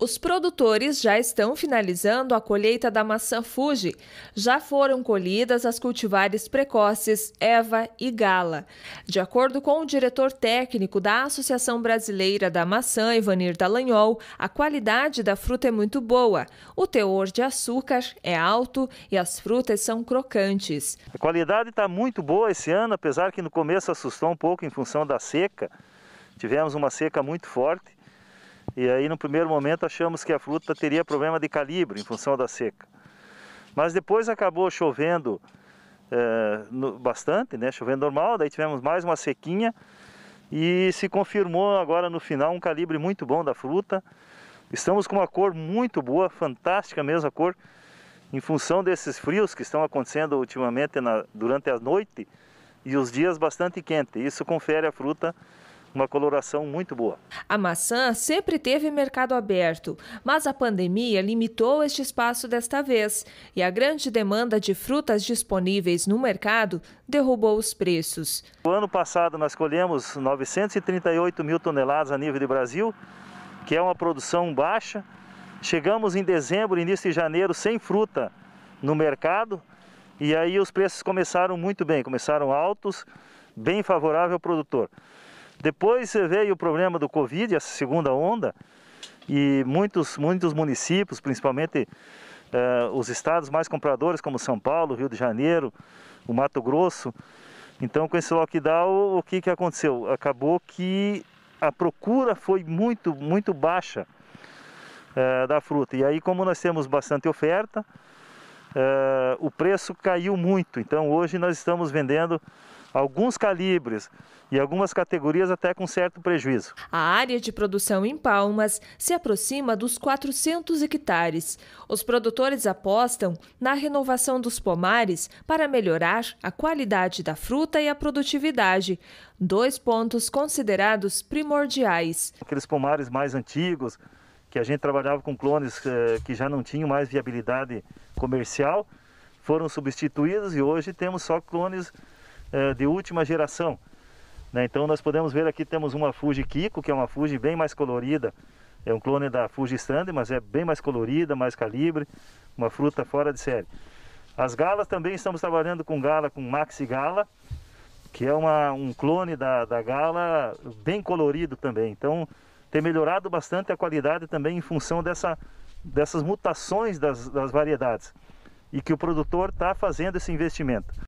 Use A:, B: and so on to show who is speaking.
A: Os produtores já estão finalizando a colheita da maçã Fuji. Já foram colhidas as cultivares precoces Eva e Gala. De acordo com o diretor técnico da Associação Brasileira da Maçã, Ivanir Dalanhol, a qualidade da fruta é muito boa. O teor de açúcar é alto e as frutas são crocantes.
B: A qualidade está muito boa esse ano, apesar que no começo assustou um pouco em função da seca. Tivemos uma seca muito forte e aí, no primeiro momento, achamos que a fruta teria problema de calibre em função da seca. Mas depois acabou chovendo é, no, bastante, né? chovendo normal, daí tivemos mais uma sequinha e se confirmou agora no final um calibre muito bom da fruta. Estamos com uma cor muito boa, fantástica mesmo a cor, em função desses frios que estão acontecendo ultimamente na, durante a noite e os dias bastante quentes. Isso confere à fruta uma coloração muito boa.
A: A maçã sempre teve mercado aberto, mas a pandemia limitou este espaço desta vez e a grande demanda de frutas disponíveis no mercado derrubou os preços.
B: O ano passado nós colhemos 938 mil toneladas a nível de Brasil, que é uma produção baixa. Chegamos em dezembro, início de janeiro, sem fruta no mercado e aí os preços começaram muito bem, começaram altos, bem favorável ao produtor. Depois veio o problema do Covid, essa segunda onda, e muitos, muitos municípios, principalmente eh, os estados mais compradores, como São Paulo, Rio de Janeiro, o Mato Grosso. Então, com esse lockdown, o que, que aconteceu? Acabou que a procura foi muito, muito baixa eh, da fruta. E aí, como nós temos bastante oferta, uh, o preço caiu muito. Então hoje nós estamos vendendo alguns calibres e algumas categorias até com certo prejuízo.
A: A área de produção em Palmas se aproxima dos 400 hectares. Os produtores apostam na renovação dos pomares para melhorar a qualidade da fruta e a produtividade, dois pontos considerados primordiais.
B: Aqueles pomares mais antigos, que a gente trabalhava com clones eh, que já não tinham mais viabilidade comercial, foram substituídos e hoje temos só clones eh, de última geração. Né? Então nós podemos ver aqui temos uma Fuji Kiko, que é uma Fuji bem mais colorida, é um clone da Fuji Stand, mas é bem mais colorida, mais calibre, uma fruta fora de série. As galas também estamos trabalhando com gala, com Maxi Gala, que é uma, um clone da, da gala bem colorido também. Então ter melhorado bastante a qualidade também em função dessa, dessas mutações das, das variedades e que o produtor está fazendo esse investimento.